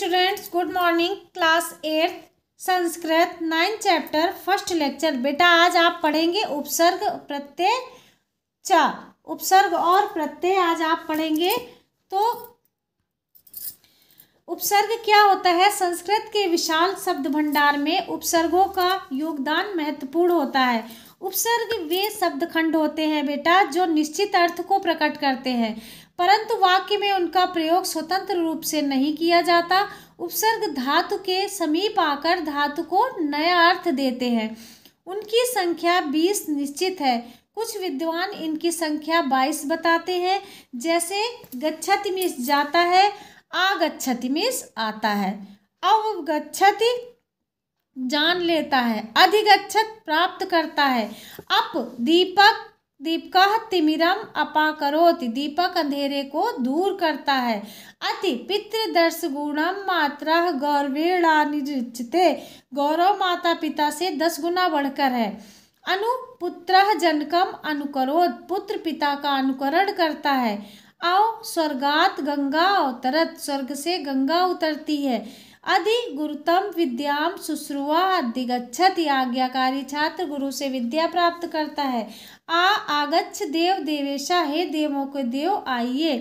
students good morning class eighth Sanskrit nine chapter first lecture बेटा आज आप पढ़ेंगे उपसर्ग प्रत्यय च उपसर्ग और प्रत्यय आज आप पढ़ेंगे तो उपसर्ग क्या होता है संस्कृत के विशाल शब्द भंडार में उपसर्गों का योगदान महत्वपूर्ण होता है उपसर्ग वे शब्द खंड होते हैं बेटा जो निश्चित अर्थ को प्रकट करते हैं परंतु वाक्य में उनका प्रयोग स्वतंत्र रूप से नहीं किया जाता उपसर्ग धातु के समीप आकर धातु को नया अर्थ देते हैं उनकी संख्या बीस निश्चित है कुछ विद्वान इनकी संख्या बाईस बताते हैं जैसे गच्छति मिस जाता है आगच्छति मिस आता है अब गच्छति जान लेता है अधिगच्छत प्राप्त करता है अप दीपक दीपका तिमिरम अपाकरोति दीपक अंधेरे को दूर करता है अति पितृदर्श गुणम मात्रा गौरवेणानिचते गौरव माता पिता से दस गुना बढ़कर है अनुपुत्र जनकम अनुकरोत पुत्र पिता का अनुकरण करता है आओ स्वर्गात गंगा अवतरत स्वर्ग से गंगा उतरती है अधि गुरुतम विद्याम शुश्रुआ अधिगछत आज्ञाकारी छात्र गुरु से विद्या प्राप्त करता है आ आगछ देव देवेशा हे देवों के देव आइए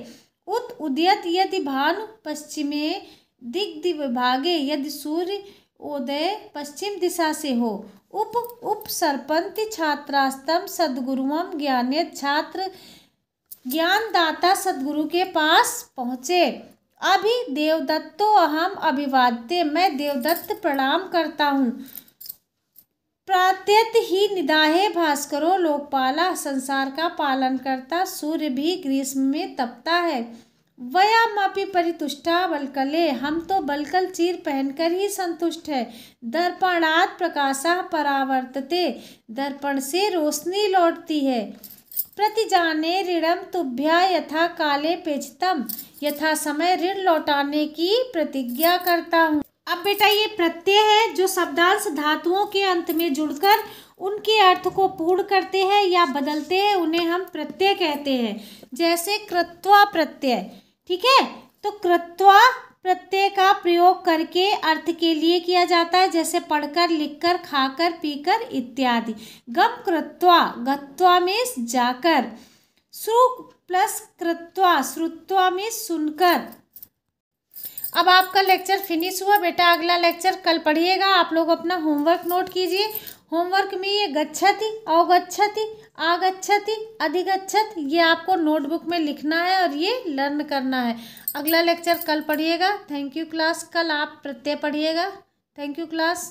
उत उदयत यदि भानु पश्चिमे दिग्धि विभागे यदि सूर्य उदय पश्चिम दिशा से हो उप उप सरपंच छात्रास्तम सदगुरुम ज्ञाने छात्र ज्ञानदाता सदगुरु के पास पहुँचे अभी देवदत्तो अहम अभिवाद्य मैं देवदत्त प्रणाम करता हूँ प्रात्यत ही निदाहे भास्करो लोकपाला संसार का पालन करता सूर्य भी ग्रीष्म में तपता है वयामापि परितुष्टा बलकले हम तो बलकल चीर पहनकर ही संतुष्ट है दर्पणात् प्रकाशा परावर्तते दर्पण से रोशनी लौटती है प्रतिजाने ऋणम तुभ्या यथा काले पेजतम यथा समय ऋण लौटाने की प्रतिज्ञा करता हूँ अब बेटा ये प्रत्यय है जो शब्दांश धातुओं के अंत में जुड़कर उनके अर्थ को पूर्ण करते हैं या बदलते हैं उन्हें हम प्रत्यय कहते हैं जैसे कृत्वा प्रत्यय ठीक है तो कृत्वा प्रत्यय का प्रयोग करके अर्थ के लिए किया जाता है जैसे पढ़कर लिखकर खाकर पीकर इत्यादि गम कृत्वा गत्वा में जाकर सु प्लस कृत्वा श्रुत्वा में सुनकर अब आपका लेक्चर फिनिश हुआ बेटा अगला लेक्चर कल पढ़िएगा आप लोग अपना होमवर्क नोट कीजिए होमवर्क में ये गच्छति अवगछति आगछति अधिगछत ये आपको नोटबुक में लिखना है और ये लर्न करना है अगला लेक्चर कल पढ़िएगा थैंक यू क्लास कल आप प्रत्यय पढ़िएगा थैंक यू क्लास